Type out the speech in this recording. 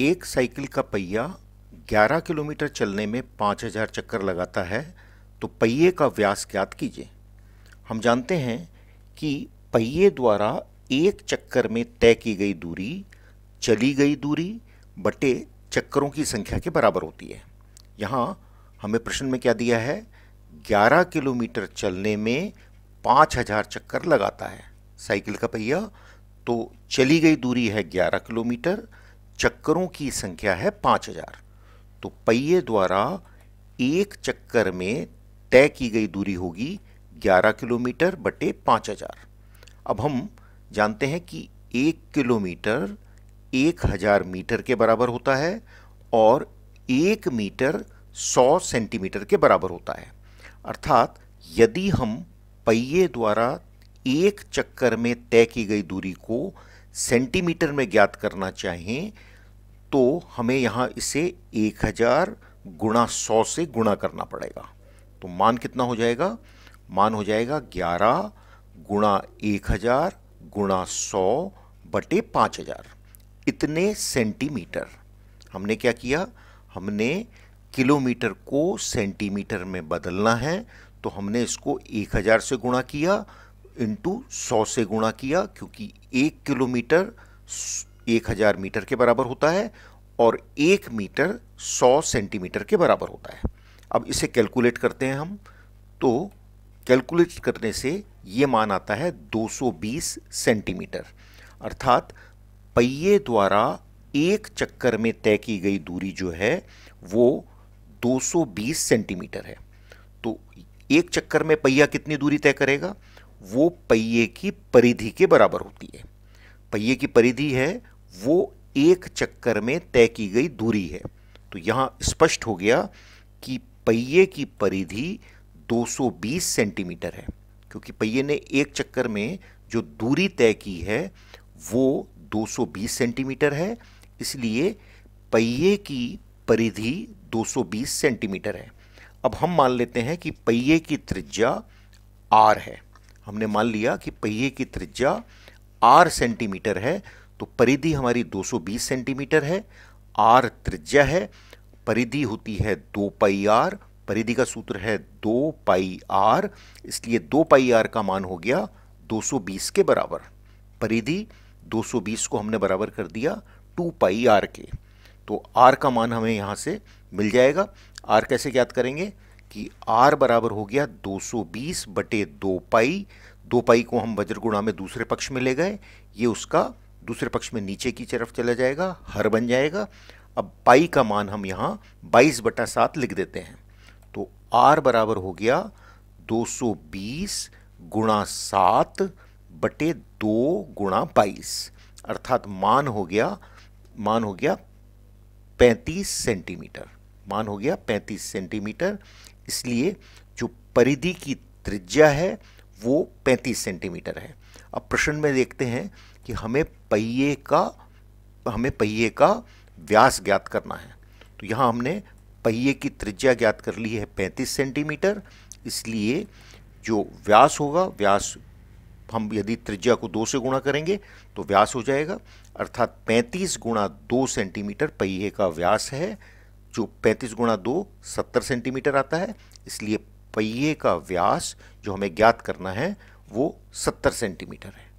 एक साइकिल का पहिया 11 किलोमीटर चलने में 5000 चक्कर लगाता है तो पहिए का व्यास ज्ञात कीजिए हम जानते हैं कि पहिए द्वारा एक चक्कर में तय की गई दूरी चली गई दूरी बटे चक्करों की संख्या के बराबर होती है यहाँ हमें प्रश्न में क्या दिया है 11 किलोमीटर चलने में 5000 चक्कर लगाता है साइकिल का पहिया तो चली गई दूरी है 11 किलोमीटर चक्करों की संख्या है पाँच हजार तो पहिए द्वारा एक चक्कर में तय की गई दूरी होगी ग्यारह किलोमीटर बटे पाँच हजार अब हम जानते हैं कि एक किलोमीटर एक हजार मीटर के बराबर होता है और एक मीटर सौ सेंटीमीटर के बराबर होता है अर्थात यदि हम पहिए द्वारा एक चक्कर में तय की गई दूरी को सेंटीमीटर में ज्ञात करना चाहें तो हमें यहाँ इसे 1000 गुणा सौ से गुणा करना पड़ेगा तो मान कितना हो जाएगा मान हो जाएगा 11 गुणा एक हजार गुणा सौ बटे पाँच हजार इतने सेंटीमीटर हमने क्या किया हमने किलोमीटर को सेंटीमीटर में बदलना है तो हमने इसको एक हजार से गुणा किया इंटू सौ से गुणा किया क्योंकि एक किलोमीटर एक हज़ार मीटर के बराबर होता है और एक मीटर सौ सेंटीमीटर के बराबर होता है अब इसे कैलकुलेट करते हैं हम तो कैलकुलेट करने से ये मान आता है 220 सेंटीमीटर अर्थात पहिए द्वारा एक चक्कर में तय की गई दूरी जो है वो 220 सेंटीमीटर है तो एक चक्कर में पहिया कितनी दूरी तय करेगा वो पहिए की परिधि के बराबर होती है पहिए की परिधि है वो एक चक्कर में तय की गई दूरी है तो यहाँ स्पष्ट हो गया कि पहिए की परिधि 220 सेंटीमीटर है क्योंकि पहिए ने एक चक्कर में जो दूरी तय की है वो 220 सेंटीमीटर है इसलिए पहिए की परिधि 220 सेंटीमीटर है अब हम मान लेते हैं कि पहिए की त्रिज्या आर है हमने मान लिया कि पहिए की त्रिज्या आर सेंटीमीटर है तो परिधि हमारी 220 सेंटीमीटर है आर त्रिज्या है परिधि होती है दो पाई आर परिधि का सूत्र है दो पाई आर इसलिए दो पाई आर का मान हो गया 220 के बराबर परिधि 220 को हमने बराबर कर दिया टू पाई आर के तो आर का मान हमें यहाँ से मिल जाएगा आर कैसे ज्ञात करेंगे कि आर बराबर हो गया 220 बटे दो पाई दो पाई को हम वज्रगुणा में दूसरे पक्ष में ले गए ये उसका दूसरे पक्ष में नीचे की तरफ चला जाएगा हर बन जाएगा अब पाई का मान हम यहाँ बाईस बटा सात लिख देते हैं तो आर बराबर हो गया 220 गुणा सात बटे दो गुणा बाईस अर्थात मान हो गया मान हो गया 35 सेंटीमीटर मान हो गया 35 सेंटीमीटर इसलिए जो परिधि की त्रिज्या है वो 35 सेंटीमीटर है अब प्रश्न में देखते हैं कि हमें पहिए का हमें पहिए का व्यास ज्ञात करना है तो यहाँ हमने पहिए की त्रिज्या ज्ञात कर ली है 35 सेंटीमीटर इसलिए जो व्यास होगा व्यास हम यदि त्रिज्या को दो से गुणा करेंगे तो व्यास हो जाएगा अर्थात 35 गुणा दो सेंटीमीटर पहिए का व्यास है जो 35 गुणा दो सत्तर सेंटीमीटर आता है इसलिए पहिए का व्यास जो हमें ज्ञात करना है वो सत्तर सेंटीमीटर है